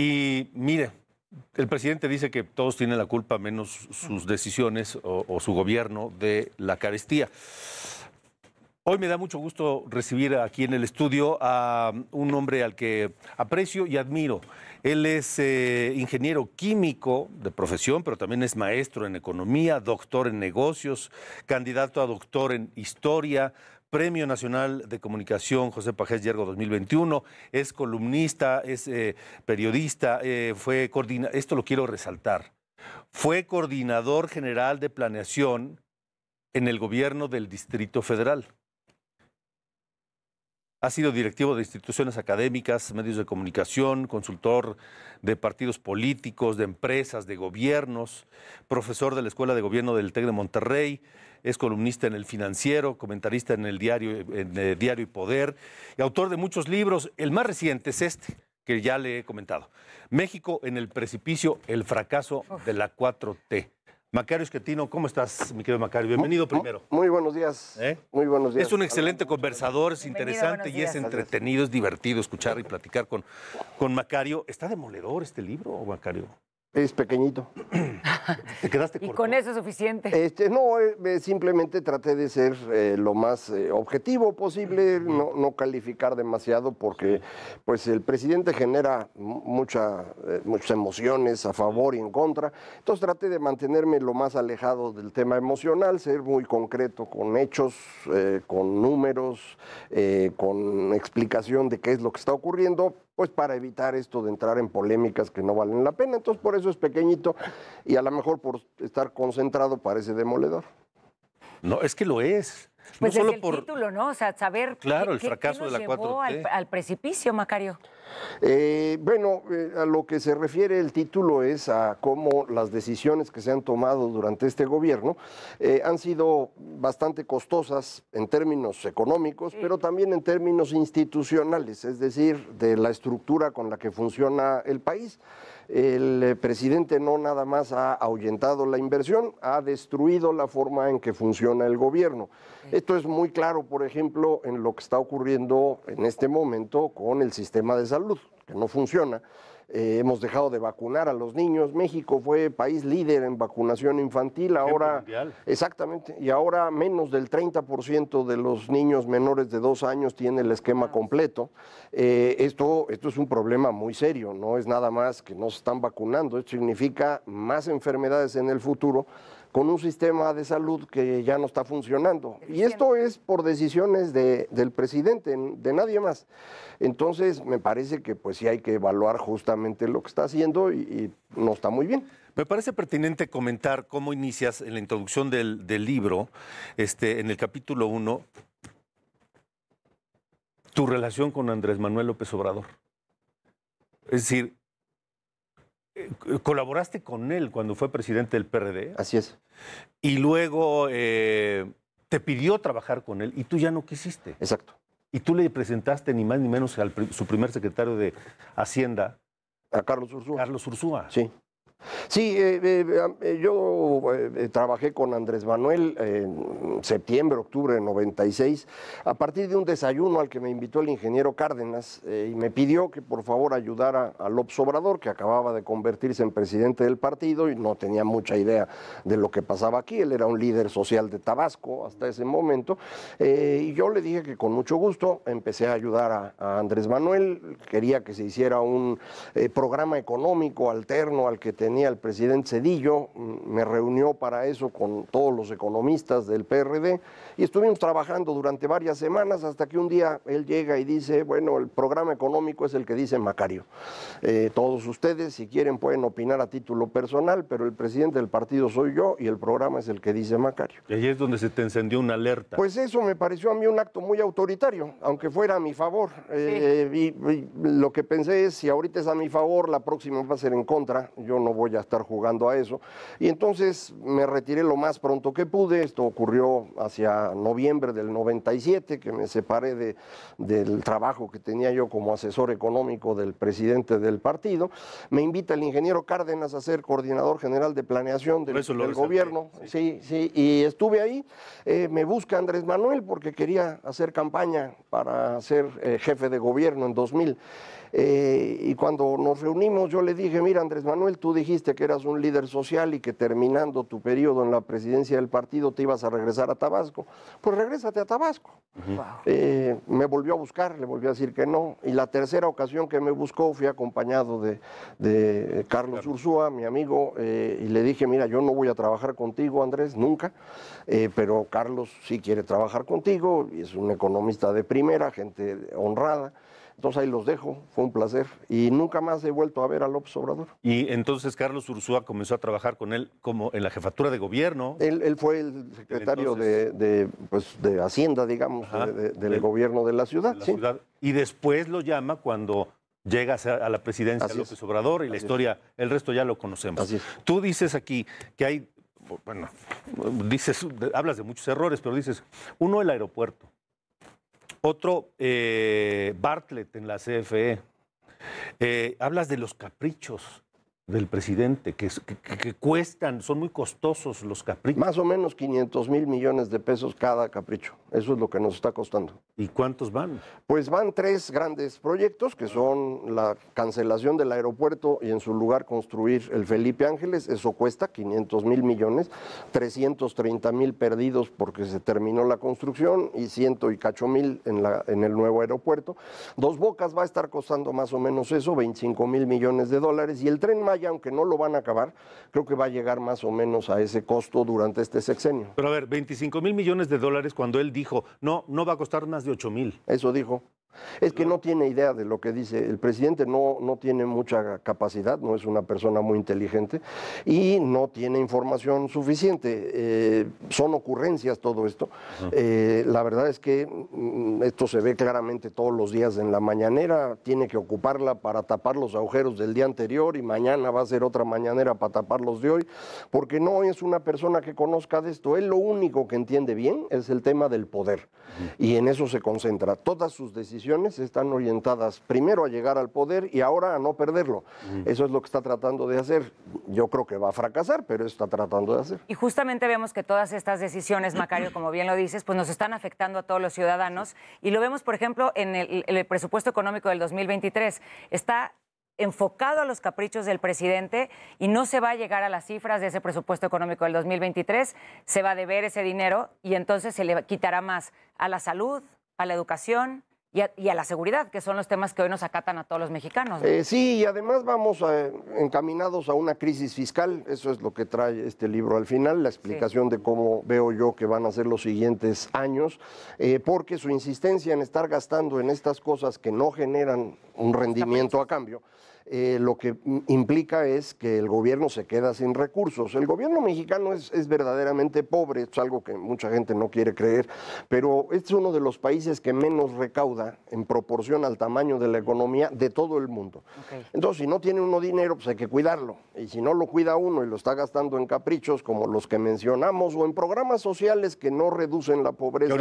Y mire, el presidente dice que todos tienen la culpa, menos sus decisiones o, su gobierno, de la carestía. Hoy me da mucho gusto recibir aquí en el estudio a un hombre al que aprecio y admiro. Él es eh, ingeniero químico de profesión, pero también es maestro en economía, doctor en negocios, candidato a doctor en historia, Premio Nacional de Comunicación José Pajés Yergo 2021. Es columnista, es eh, periodista, eh, fue esto lo quiero resaltar. Fue coordinador general de planeación en el gobierno del Distrito Federal. Ha sido directivo de instituciones académicas, medios de comunicación, consultor de partidos políticos, de empresas, de gobiernos, profesor de la Escuela de Gobierno del TEC de Monterrey, es columnista en El Financiero, comentarista en el diario, en eh, diario y Poder, y autor de muchos libros. El más reciente es este, que ya le he comentado. México en el precipicio, el fracaso de la 4T. Macario Esquetino, ¿cómo estás, mi querido Macario? Bienvenido primero. Muy buenos días. ¿Eh? Muy buenos días. Es un excelente conversador, es interesante y es entretenido, es divertido escuchar y platicar con, con Macario. ¿Está demoledor este libro, Macario? Es pequeñito. ¿Te quedaste ¿Y con eso es suficiente? Este, no, eh, eh, simplemente traté de ser eh, lo más objetivo posible, no, calificar demasiado, porque pues el presidente genera mucha, muchas emociones a favor y en contra. Entonces traté de mantenerme lo más alejado del tema emocional, ser muy concreto con hechos, con números, con explicación de qué es lo que está ocurriendo, pues para evitar esto de entrar en polémicas que no valen la pena. Entonces por eso es pequeñito y a lo mejor por estar concentrado parece demoledor. No, es que lo es. Pues no el título, ¿no? O sea, saber claro, el fracaso de la llevó Al, precipicio, Macario. Eh, bueno, eh, a lo que se refiere el título es a cómo las decisiones que se han tomado durante este gobierno eh, han sido bastante costosas en términos económicos, pero también en términos institucionales, es decir, de la estructura con la que funciona el país. El eh, presidente no nada más ha ahuyentado la inversión, ha destruido la forma en que funciona el gobierno. Esto es muy claro, por ejemplo, en lo que está ocurriendo en este momento con el sistema de salud que no funciona. Eh, hemos dejado de vacunar a los niños. México fue país líder en vacunación infantil, ahora exactamente, y ahora menos del 30% de los niños menores de dos años tiene el esquema completo. Eh, esto, esto es un problema muy serio, no es nada más que no se están vacunando, esto significa más enfermedades en el futuro con un sistema de salud que ya no está funcionando. Y esto es por decisiones del presidente, de nadie más. Entonces, me parece que pues sí hay que evaluar justamente lo que está haciendo y, no está muy bien. Me parece pertinente comentar cómo inicias en la introducción del, libro, este, en el capítulo 1, tu relación con Andrés Manuel López Obrador. Es decir, eh, colaboraste con él cuando fue presidente del PRD. Así es. Y luego eh, te pidió trabajar con él y tú ya no quisiste. Exacto. Y tú le presentaste ni más ni menos al su primer secretario de Hacienda. A Carlos Ursúa. Carlos Ursúa. Sí. Sí, eh, eh, eh, yo trabajé con Andrés Manuel en septiembre, octubre de 96, a partir de un desayuno al que me invitó el ingeniero Cárdenas y me pidió que por favor ayudara a López Obrador, que acababa de convertirse en presidente del partido y no tenía mucha idea de lo que pasaba aquí. Él era un líder social de Tabasco hasta ese momento. y yo le dije que con mucho gusto empecé a ayudar a, a Andrés Manuel. Quería que se hiciera un programa económico alterno al que tenía tenía el presidente Cedillo, mm, me reunió para eso con todos los economistas del PRD y estuvimos trabajando durante varias semanas hasta que un día él llega y dice, bueno, el programa económico es el que dice Macario. Eh, todos ustedes, si quieren, pueden opinar a título personal, pero el presidente del partido soy yo y el programa es el que dice Macario. Y ahí es donde se te encendió una alerta. Pues eso me pareció a mí un acto muy autoritario, aunque fuera a mi favor. Eh, lo que pensé es, si ahorita es a mi favor, la próxima va a ser en contra. Yo no voy a estar jugando a eso. Y entonces me retiré lo más pronto que pude, esto ocurrió hacia noviembre del 97, que me separé de, del trabajo que tenía yo como asesor económico del presidente del partido. Me invita el ingeniero Cárdenas a ser coordinador general de planeación del, gobierno. Sí. sí, y estuve ahí. Eh, me busca Andrés Manuel porque quería hacer campaña para ser eh, jefe de gobierno en 2000. Eh, y cuando nos reunimos yo le dije, mira Andrés Manuel, tú dijiste dijiste que eras un líder social y que terminando tu periodo en la presidencia del partido te ibas a regresar a Tabasco. Pues regrésate a Tabasco. Eh, me volvió a buscar, le volvió a decir que no. Y la tercera ocasión que me buscó fui acompañado de, Carlos claro. Ursúa, mi amigo, eh, y le dije, mira, yo no voy a trabajar contigo, Andrés, nunca, eh, pero Carlos sí quiere trabajar contigo, y es un economista de primera, gente honrada. Entonces ahí los dejo, fue un placer. Y nunca más he vuelto a ver a López Obrador. Y entonces Carlos Ursúa comenzó a trabajar con él como en la jefatura de gobierno. Él, fue el secretario pues, de, Hacienda, digamos, del gobierno de la, ciudad, Y después lo llama cuando llega a la presidencia López Obrador y la historia, el resto ya lo conocemos. Tú dices aquí que hay, bueno, dices, hablas de muchos errores, pero dices, uno el aeropuerto. Otro, eh, Bartlett en la CFE. Eh, hablas de los caprichos del presidente, que, cuestan, son muy costosos los caprichos. Más o menos 500 mil millones de pesos cada capricho. Eso es lo que nos está costando. ¿Y cuántos van? Pues van tres grandes proyectos, que son la cancelación del aeropuerto y en su lugar construir el Felipe Ángeles. Eso cuesta 500 mil millones, 330 mil perdidos porque se terminó la construcción y ciento y cacho mil en, la, en el nuevo aeropuerto. Dos Bocas va a estar costando más o menos eso, 25 mil millones de dólares. Y el tren más aunque no lo van a acabar, creo que va a llegar más o menos a ese costo durante este sexenio. Pero a ver, 25 mil millones de dólares cuando él dijo, no, no va a costar más de 8 mil. Eso dijo. Es que no tiene idea de lo que dice. El presidente no, no, tiene mucha capacidad, no es una persona muy inteligente y no tiene información suficiente. Eh, son ocurrencias todo esto. Eh, la verdad es que mm, esto se ve claramente todos los días en la mañanera. Tiene que ocuparla para tapar los agujeros del día anterior y mañana va a ser otra mañanera para tapar los de hoy, porque no es una persona que conozca de esto. Él lo único que entiende bien es el tema del poder y en eso se concentra. Todas sus decisiones decisiones están orientadas primero a llegar al poder y ahora a no perderlo. Mm. Eso es lo que está tratando de hacer. Yo creo que va a fracasar, pero está tratando de hacer. Y justamente vemos que todas estas decisiones, Macario, como bien lo dices, pues nos están afectando a todos los ciudadanos. Y lo vemos, por ejemplo, en el, el presupuesto económico del 2023. Está enfocado a los caprichos del presidente y no se va a llegar a las cifras de ese presupuesto económico del 2023, se va a deber ese dinero y entonces se le quitará más a la salud, a la educación, y a, la seguridad, que son los temas que hoy nos acatan a todos los mexicanos. Eh, sí, y además vamos eh, encaminados a una crisis fiscal, eso es lo que trae este libro al final, la explicación de cómo veo yo que van a ser los siguientes años, eh, porque su insistencia en estar gastando en estas cosas que no generan un rendimiento a cambio, eh, lo que implica es que el gobierno se queda sin recursos. El gobierno mexicano es, verdaderamente pobre, es algo que mucha gente no quiere creer, pero es uno de los países que menos recauda en proporción al tamaño de la economía de todo el mundo. Entonces, si no tiene uno dinero, pues hay que cuidarlo. Y si no lo cuida uno y lo está gastando en caprichos como los que mencionamos o en programas sociales que no reducen la pobreza,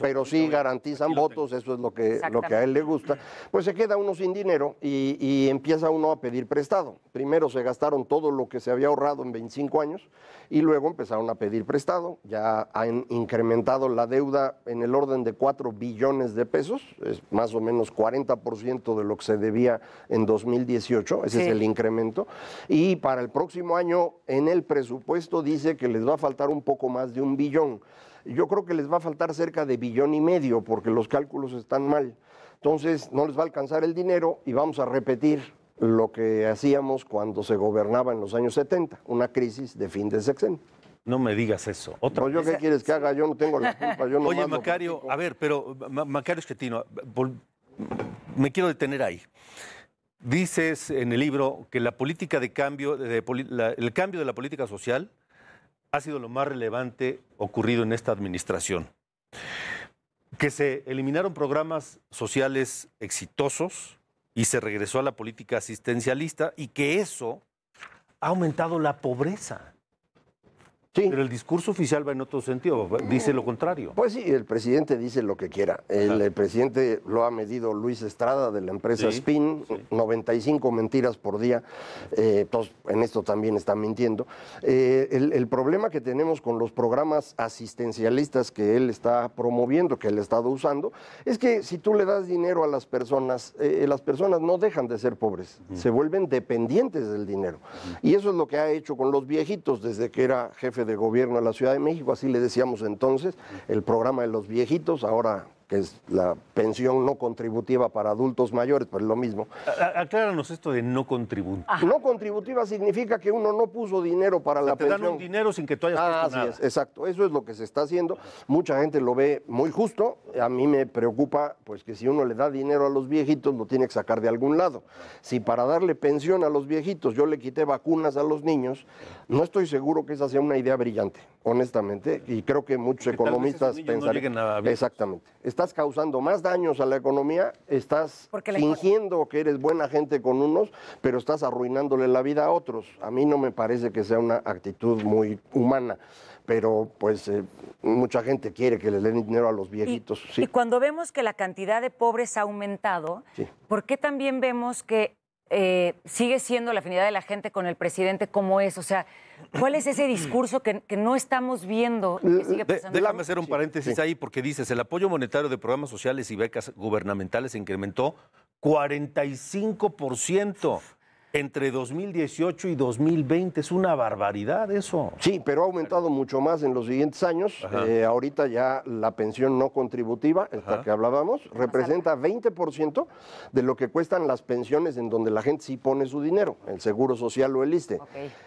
pero sí garantizan votos, eso es lo que, a él le gusta, pues se queda uno sin dinero y empieza uno a pedir prestado. Primero se gastaron todo lo que se había ahorrado en 25 años y luego empezaron a pedir prestado. Ya han incrementado la deuda en el orden de 4 billones de pesos, es más o menos 40% de lo que se debía en 2018, ese es el incremento. Y para el próximo año en el presupuesto dice que les va a faltar un poco más de un billón. Yo creo que les va a faltar cerca de billón y medio porque los cálculos están mal. Entonces no les va a alcanzar el dinero y vamos a repetir lo que hacíamos cuando se gobernaba en los años 70, una crisis de fin de sexenio. No me digas eso. ¿Otra ¿yo qué quieres que haga? Yo no tengo la culpa. Oye, Macario, a ver, pero Macario Esquetino, me quiero detener ahí. Dices en el libro que la política de cambio, el cambio de la política social ha sido lo más relevante ocurrido en esta administración. Que se eliminaron programas sociales exitosos, y se regresó a la política asistencialista y que eso ha aumentado la pobreza. Pero el discurso oficial va en otro sentido, dice lo contrario. Pues sí, el presidente dice lo que quiera. El, presidente lo ha medido Luis Estrada de la empresa Spin, 95 mentiras por día. Eh, en esto también está mintiendo. Eh, el, problema que tenemos con los programas asistencialistas que él está promoviendo, que él ha estado usando, es que si tú le das dinero a las personas, eh, las personas no dejan de ser pobres, se vuelven dependientes del dinero. Y eso es lo que ha hecho con los viejitos desde que era jefe de gobierno a la Ciudad de México, así le decíamos entonces, el programa de los viejitos, ahora es la pensión no contributiva para adultos mayores, pues lo mismo. acláranos esto de no contributiva. Ah. No contributiva significa que uno no puso dinero para la pensión. dan dinero sin que tú hayas puesto ah, nada. exacto, eso es lo que se está haciendo. Mucha gente lo ve muy justo. A mí me preocupa pues que si uno le da dinero a los viejitos lo tiene que sacar de algún lado. Si para darle pensión a los viejitos yo le quité vacunas a los niños, no estoy seguro que esa sea una idea brillante, honestamente, y creo que muchos que economistas pensarían no exactamente estás causando más daños a la economía, estás fingiendo que eres buena gente con unos, pero estás arruinándole la vida a otros. A mí no me parece que sea una actitud muy humana pero pues eh, mucha gente quiere que le den dinero a los viejitos. Y, cuando vemos que la cantidad de pobres ha aumentado, ¿por qué también vemos que eh, sigue siendo la afinidad de la gente con el presidente como es? O sea, ¿cuál es ese discurso que, no estamos viendo? Que sigue de, déjame hacer un paréntesis ahí porque dices, el apoyo monetario de programas sociales y becas gubernamentales incrementó 45% entre 2018 y 2020. Es una barbaridad eso. Sí, pero ha aumentado mucho más en los siguientes años. Eh, ahorita ya la pensión no contributiva, esta que hablábamos, representa 20% de lo que cuestan las pensiones en donde la gente sí pone su dinero, el Seguro Social o el ISTE.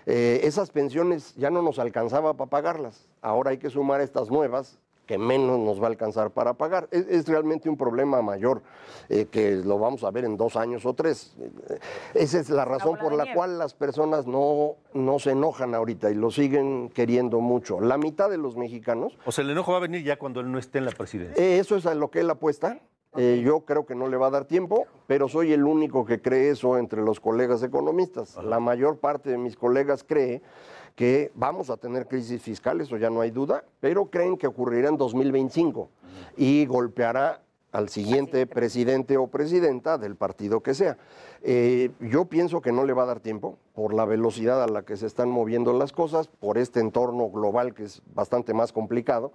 Eh, esas pensiones ya no nos alcanzaba para pagarlas. Ahora hay que sumar estas nuevas que menos nos va a alcanzar para pagar. Es, realmente un problema mayor eh, que lo vamos a ver en dos años o tres. Eh, esa es la razón por la cual las personas no, no se enojan ahorita y lo siguen queriendo mucho. La mitad de los mexicanos... O sea, el enojo va a venir ya cuando él no esté en la presidencia. Eh, eso es a lo que él apuesta. yo creo que no le va a dar tiempo, pero soy el único que cree eso entre los colegas economistas. La mayor parte de mis colegas cree que vamos a tener crisis fiscal, eso ya no hay duda, pero creen que ocurrirá en 2025 y golpeará al siguiente presidente o presidenta del partido que sea. Eh, yo pienso que no le va a dar tiempo por la velocidad a la que se están moviendo las cosas, por este entorno global que es bastante más complicado.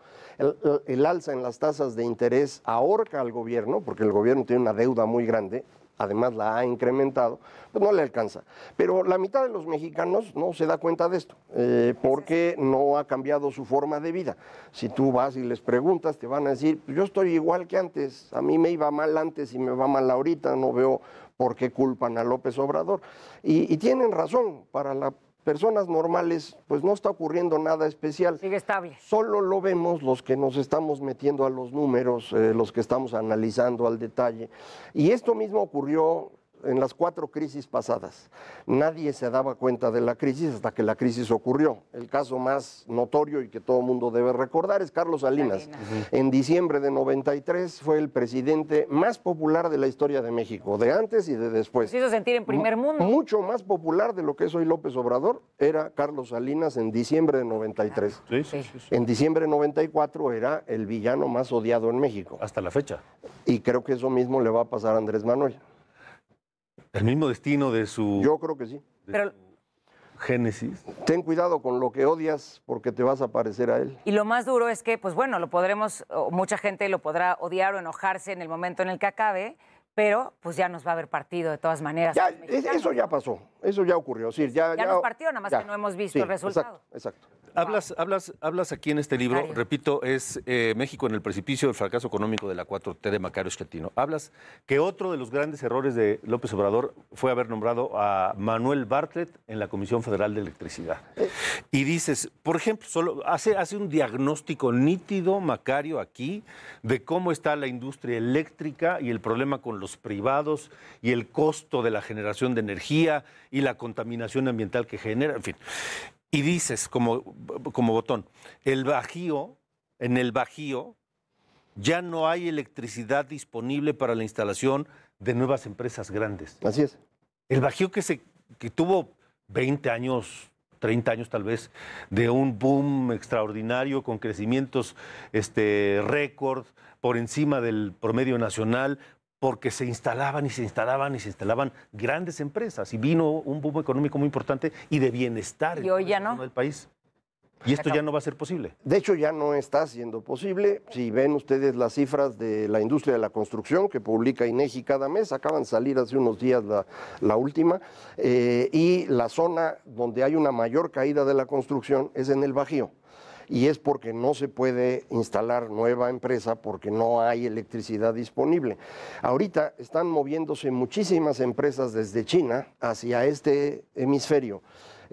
el alza en las tasas de interés ahorca al gobierno, porque el gobierno tiene una deuda muy grande, además la ha incrementado, pues no le alcanza. Pero la mitad de los mexicanos no se da cuenta de esto, eh, porque no ha cambiado su forma de vida. Si tú vas y les preguntas, te van a decir, pues yo estoy igual que antes, a mí me iba mal antes y me va mal ahorita, no veo por qué culpan a López Obrador. y tienen razón, para la personas normales, pues no está ocurriendo nada especial. Sigue estable. Solo lo vemos los que nos estamos metiendo a los números, eh, los que estamos analizando al detalle. Y esto mismo ocurrió en las cuatro crisis pasadas. Nadie se daba cuenta de la crisis hasta que la crisis ocurrió. El caso más notorio y que todo mundo debe recordar es Carlos Salinas. En diciembre de 93 fue el presidente más popular de la historia de México, de antes y de después. Se sentir en primer mundo. mucho más popular de lo que es hoy López Obrador era Carlos Salinas en diciembre de 93. Ah, en diciembre de 94 era el villano más odiado en México. Hasta la fecha. Y creo que eso mismo le va a pasar a Andrés Manuel. ¿El mismo destino de su. Yo creo que sí. Pero, Génesis. Ten cuidado con lo que odias porque te vas a parecer a él. Y lo más duro es que, pues bueno, lo podremos, mucha gente lo podrá odiar o enojarse en el momento en el que acabe, pero pues ya nos va a haber partido de todas maneras. eso ya pasó, eso ya ocurrió. ya, nos partió, nada más que no hemos visto el resultado. Exacto, exacto. Hablas, hablas, hablas aquí en este libro, repito, es eh, México en el precipicio del fracaso económico de la 4T de Macario Esquetino. Hablas que otro de los grandes errores de López Obrador fue haber nombrado a Manuel Bartlett en la Comisión Federal de Electricidad. Eh. Y dices, por ejemplo, hace, hace un diagnóstico nítido, Macario, aquí, de cómo está la industria eléctrica y el problema con los privados y el costo de la generación de energía y la contaminación ambiental que genera, en fin y dices como, como botón, el bajío, en el bajío ya no hay electricidad disponible para la instalación de nuevas empresas grandes. Así es. El bajío que, se, que tuvo 20 años 30 años tal vez, de un boom extraordinario con crecimientos este, récord por encima del promedio nacional, porque se instalaban y se instalaban y se instalaban grandes empresas y vino un boom económico muy importante y de bienestar y ya no. país. Y esto ya no va a ser posible. De hecho, ya no está siendo posible. Si ven ustedes las cifras de la industria de la construcción que publica INEGI cada mes, acaban de salir hace unos días la, última, eh, y la zona donde hay una mayor caída de la construcción es en el Bajío y es porque no se puede instalar nueva empresa porque no hay electricidad disponible. Ahorita están moviéndose muchísimas empresas desde China hacia este hemisferio.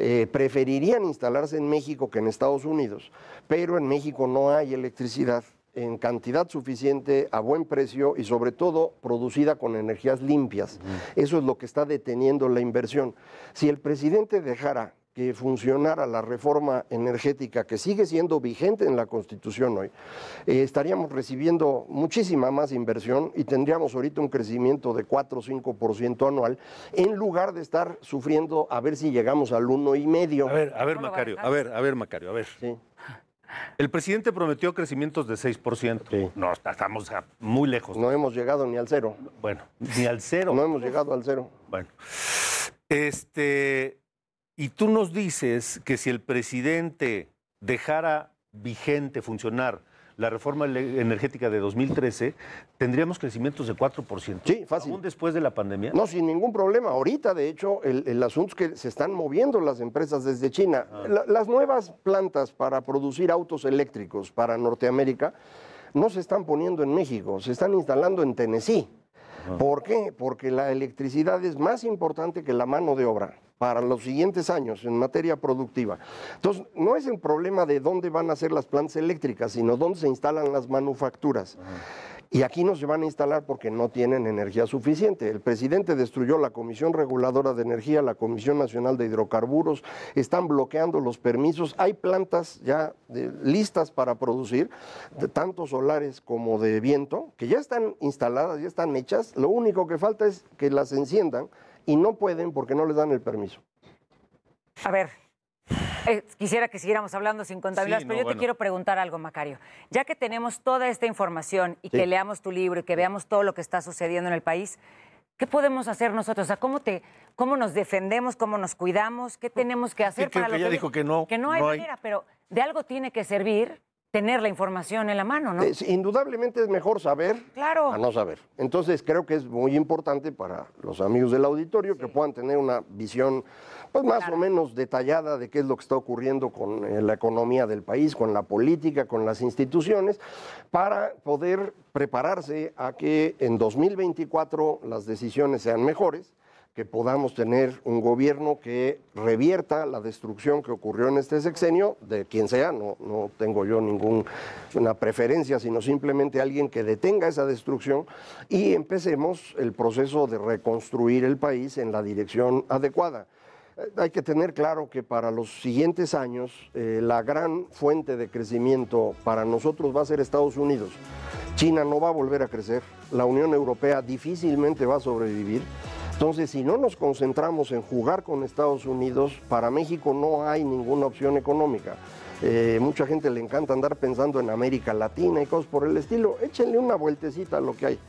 Eh, preferirían instalarse en México que en Estados Unidos, pero en México no hay electricidad en cantidad suficiente, a buen precio y sobre todo producida con energías limpias. Eso es lo que está deteniendo la inversión. Si el presidente dejara funcionara la reforma energética que sigue siendo vigente en la Constitución hoy, eh, estaríamos recibiendo muchísima más inversión y tendríamos ahorita un crecimiento de 4 o 5% anual en lugar de estar sufriendo a ver si llegamos al 1,5%. A ver, a ver, Macario, a ver, a ver, Macario, a ver. Sí. El presidente prometió crecimientos de 6%. No, estamos muy lejos. No hemos llegado ni al cero. Bueno, ni al cero. No hemos llegado al cero. Bueno. Este, y tú nos dices que si el presidente dejara vigente funcionar la reforma energética de 2013, tendríamos crecimientos de 4%. Sí, fácil. ¿Aún después de la pandemia? No, sin ningún problema. Ahorita, de hecho, el, asunto es que se están moviendo las empresas desde China. Ah. las nuevas plantas para producir autos eléctricos para Norteamérica no se están poniendo en México, se están instalando en Tennessee. ¿Por qué? Porque la electricidad es más importante que la mano de obra para los siguientes años en materia productiva. Entonces, no es el problema de dónde van a ser las plantas eléctricas, sino dónde se instalan las manufacturas. Y aquí no se van a instalar porque no tienen energía suficiente. El presidente destruyó la Comisión Reguladora de Energía, la Comisión Nacional de Hidrocarburos, están bloqueando los permisos. Hay plantas ya eh, listas para producir, de, tanto solares como de viento, que ya están instaladas, ya están hechas. Lo único que falta es que las enciendan y no pueden porque no les dan el permiso. A ver, eh, quisiera que siguiéramos hablando sin contabilidad, pero yo te quiero preguntar algo, Macario. Ya que tenemos toda esta información y que leamos tu libro y que veamos todo lo que está sucediendo en el país, ¿qué podemos hacer nosotros? O ¿cómo, te, cómo nos defendemos? ¿Cómo nos cuidamos? ¿Qué tenemos que hacer para lo que... dijo que no. Que no hay manera, pero de algo tiene que servir tener la información en la mano, ¿no? indudablemente es mejor saber claro. a no saber. Entonces creo que es muy importante para los amigos del auditorio que puedan tener una visión pues más o menos detallada de qué es lo que está ocurriendo con eh, la economía del país, con la política, con las instituciones, para poder prepararse a que en 2024 las decisiones sean mejores que podamos tener un gobierno que revierta la destrucción que ocurrió en este sexenio, de quien sea, no, no tengo yo ninguna preferencia, sino simplemente alguien que detenga esa destrucción y empecemos el proceso de reconstruir el país en la dirección adecuada. Eh, hay que tener claro que para los siguientes años eh, la gran fuente de crecimiento para nosotros va a ser Estados Unidos. China no va a volver a crecer, la Unión Europea difícilmente va a sobrevivir. Entonces, si no nos concentramos en jugar con Estados Unidos, para México no hay ninguna opción económica. Eh, mucha gente le encanta andar pensando en América Latina y cosas por el estilo. Échenle una vueltecita a lo que hay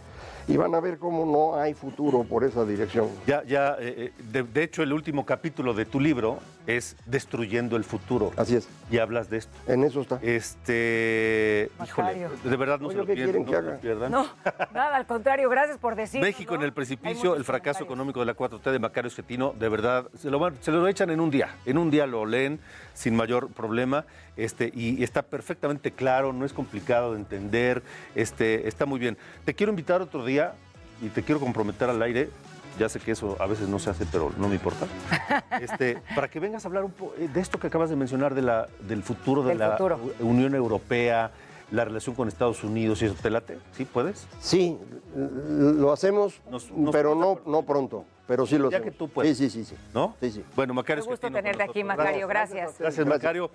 y van a ver cómo no hay futuro por esa dirección. Ya, ya, eh, eh, de, hecho, el último capítulo de tu libro es destruyendo el futuro. Así es. Y hablas de esto. En eso está. Este, híjole, de verdad no se lo pierdan. No, haga? no, nada, al contrario, gracias por decirlo. México en el precipicio, el fracaso económico de la 4T de Macario Cetino, de verdad, se lo, se lo echan en un día, en un día lo leen sin mayor problema, este, y, y está perfectamente claro, no es complicado de entender, este, está muy bien. Te quiero invitar otro día y te quiero comprometer al aire ya sé que eso a veces no se hace, pero no me importa. Este, para que vengas a hablar un poco eh, de esto que acabas de mencionar, de del futuro de la Unión Europea, la relación con Estados Unidos y eso, ¿te late? ¿Sí puedes? Sí, lo hacemos, pero no, no pronto. Pero sí lo ya que tú puedes. Sí, sí, sí. ¿No? Sí, sí. Bueno, Macario. Un gusto tenerte aquí, Macario. Gracias. Gracias, Macario.